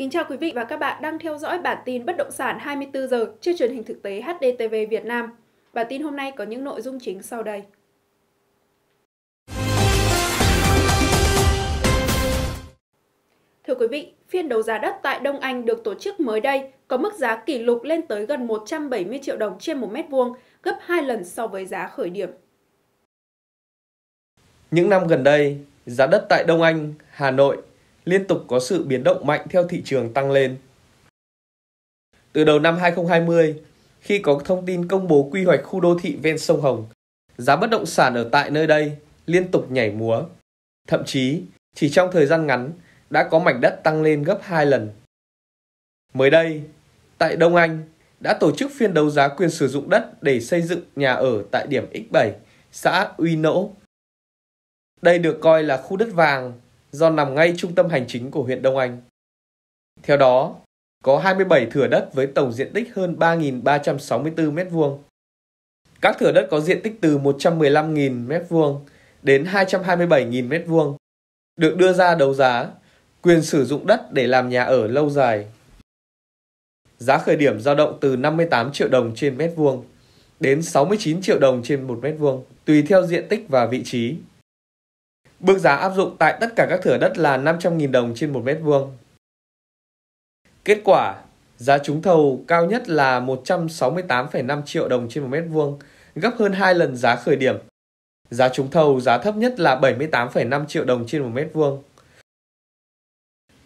Kính chào quý vị và các bạn đang theo dõi bản tin bất động sản 24 giờ trên truyền hình thực tế HDTV Việt Nam. Bản tin hôm nay có những nội dung chính sau đây. Thưa quý vị, phiên đấu giá đất tại Đông Anh được tổ chức mới đây có mức giá kỷ lục lên tới gần 170 triệu đồng trên 1 mét vuông, gấp 2 lần so với giá khởi điểm. Những năm gần đây, giá đất tại Đông Anh, Hà Nội liên tục có sự biến động mạnh theo thị trường tăng lên. Từ đầu năm 2020, khi có thông tin công bố quy hoạch khu đô thị ven sông Hồng, giá bất động sản ở tại nơi đây liên tục nhảy múa. Thậm chí, chỉ trong thời gian ngắn đã có mảnh đất tăng lên gấp 2 lần. Mới đây, tại Đông Anh đã tổ chức phiên đấu giá quyền sử dụng đất để xây dựng nhà ở tại điểm X7, xã Uy Nỗ. Đây được coi là khu đất vàng do nằm ngay trung tâm hành chính của huyện Đông Anh. Theo đó, có 27 thửa đất với tổng diện tích hơn 3.364 m2. Các thửa đất có diện tích từ 115.000 m2 đến 227.000 m2 được đưa ra đấu giá, quyền sử dụng đất để làm nhà ở lâu dài. Giá khởi điểm dao động từ 58 triệu đồng trên mét vuông đến 69 triệu đồng trên một mét vuông, tùy theo diện tích và vị trí. Bước giá áp dụng tại tất cả các thửa đất là 500.000 đồng trên 1 mét vuông. Kết quả, giá trúng thầu cao nhất là 168,5 triệu đồng trên 1 mét vuông, gấp hơn 2 lần giá khởi điểm. Giá trúng thầu giá thấp nhất là 78,5 triệu đồng trên 1 mét vuông.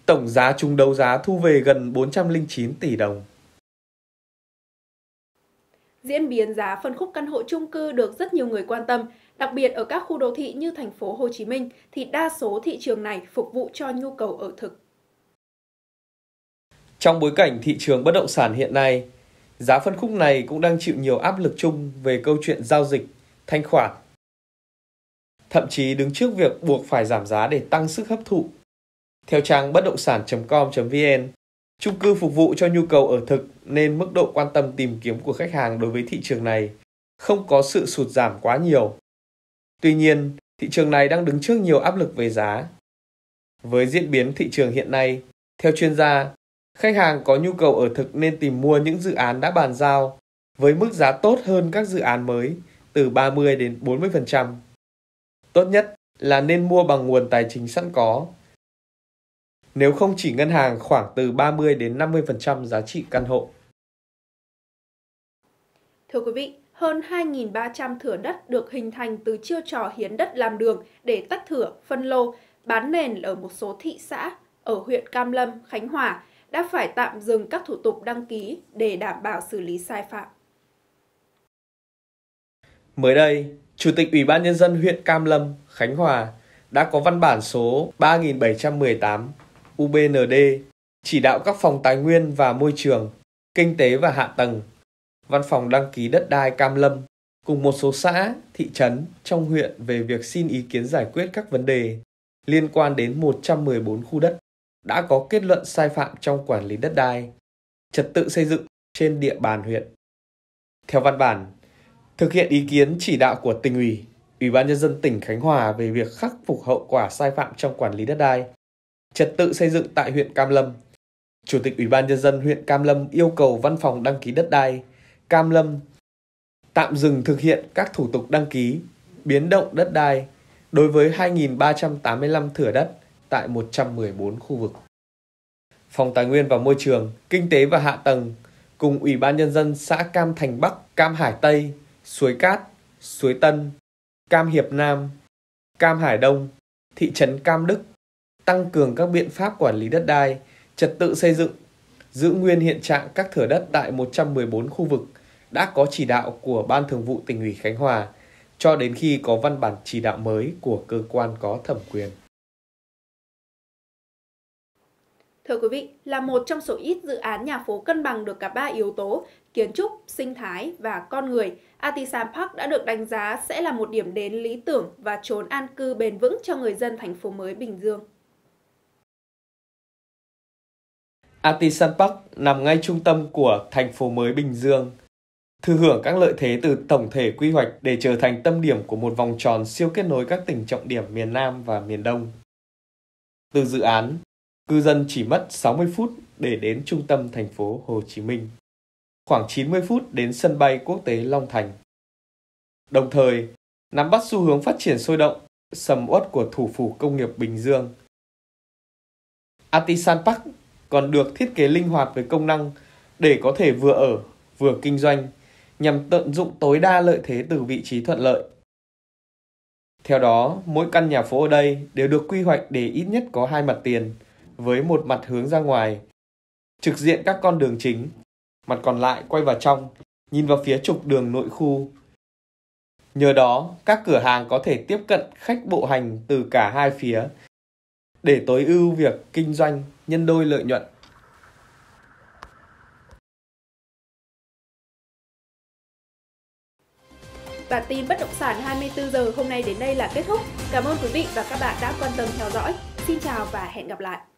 Tổng giá trúng đấu giá thu về gần 409 tỷ đồng. Diễn biến giá phân khúc căn hộ chung cư được rất nhiều người quan tâm Đặc biệt ở các khu đô thị như thành phố Hồ Chí Minh thì đa số thị trường này phục vụ cho nhu cầu ở thực. Trong bối cảnh thị trường bất động sản hiện nay, giá phân khúc này cũng đang chịu nhiều áp lực chung về câu chuyện giao dịch, thanh khoản. Thậm chí đứng trước việc buộc phải giảm giá để tăng sức hấp thụ. Theo trang bất động sản.com.vn, chung cư phục vụ cho nhu cầu ở thực nên mức độ quan tâm tìm kiếm của khách hàng đối với thị trường này không có sự sụt giảm quá nhiều. Tuy nhiên, thị trường này đang đứng trước nhiều áp lực về giá. Với diễn biến thị trường hiện nay, theo chuyên gia, khách hàng có nhu cầu ở thực nên tìm mua những dự án đã bàn giao với mức giá tốt hơn các dự án mới từ 30 đến 40%. Tốt nhất là nên mua bằng nguồn tài chính sẵn có. Nếu không chỉ ngân hàng khoảng từ 30 đến 50% giá trị căn hộ. Thưa quý vị, hơn 2.300 thửa đất được hình thành từ chiêu trò hiến đất làm đường để tách thửa, phân lô, bán nền ở một số thị xã ở huyện Cam Lâm, Khánh Hòa đã phải tạm dừng các thủ tục đăng ký để đảm bảo xử lý sai phạm. Mới đây, Chủ tịch Ủy ban Nhân dân huyện Cam Lâm, Khánh Hòa đã có văn bản số 3718 UBND chỉ đạo các phòng tài nguyên và môi trường, kinh tế và hạ tầng Văn phòng đăng ký đất đai Cam Lâm cùng một số xã, thị trấn trong huyện về việc xin ý kiến giải quyết các vấn đề liên quan đến 114 khu đất đã có kết luận sai phạm trong quản lý đất đai, trật tự xây dựng trên địa bàn huyện. Theo văn bản, thực hiện ý kiến chỉ đạo của tỉnh ủy, Ủy ban nhân dân tỉnh Khánh Hòa về việc khắc phục hậu quả sai phạm trong quản lý đất đai, trật tự xây dựng tại huyện Cam Lâm. Chủ tịch Ủy ban nhân dân huyện Cam Lâm yêu cầu văn phòng đăng ký đất đai Cam Lâm tạm dừng thực hiện các thủ tục đăng ký, biến động đất đai đối với 2.385 thửa đất tại 114 khu vực. Phòng Tài nguyên và Môi trường, Kinh tế và Hạ tầng cùng Ủy ban Nhân dân xã Cam Thành Bắc, Cam Hải Tây, Suối Cát, Suối Tân, Cam Hiệp Nam, Cam Hải Đông, thị trấn Cam Đức tăng cường các biện pháp quản lý đất đai, trật tự xây dựng, giữ nguyên hiện trạng các thửa đất tại 114 khu vực – đã có chỉ đạo của Ban Thường vụ tỉnh ủy Khánh Hòa cho đến khi có văn bản chỉ đạo mới của cơ quan có thẩm quyền. Thưa quý vị, là một trong số ít dự án nhà phố cân bằng được cả ba yếu tố kiến trúc, sinh thái và con người, Artisan Park đã được đánh giá sẽ là một điểm đến lý tưởng và trốn an cư bền vững cho người dân thành phố mới Bình Dương. Artisan Park nằm ngay trung tâm của thành phố mới Bình Dương – thừa hưởng các lợi thế từ tổng thể quy hoạch để trở thành tâm điểm của một vòng tròn siêu kết nối các tỉnh trọng điểm miền Nam và miền Đông. Từ dự án, cư dân chỉ mất 60 phút để đến trung tâm thành phố Hồ Chí Minh, khoảng 90 phút đến sân bay quốc tế Long Thành. Đồng thời, nắm bắt xu hướng phát triển sôi động, sầm uất của thủ phủ công nghiệp Bình Dương. Artisan Park còn được thiết kế linh hoạt với công năng để có thể vừa ở, vừa kinh doanh, nhằm tận dụng tối đa lợi thế từ vị trí thuận lợi. Theo đó, mỗi căn nhà phố ở đây đều được quy hoạch để ít nhất có hai mặt tiền, với một mặt hướng ra ngoài, trực diện các con đường chính, mặt còn lại quay vào trong, nhìn vào phía trục đường nội khu. Nhờ đó, các cửa hàng có thể tiếp cận khách bộ hành từ cả hai phía để tối ưu việc kinh doanh nhân đôi lợi nhuận. Bản tin bất động sản 24 giờ hôm nay đến đây là kết thúc. Cảm ơn quý vị và các bạn đã quan tâm theo dõi. Xin chào và hẹn gặp lại.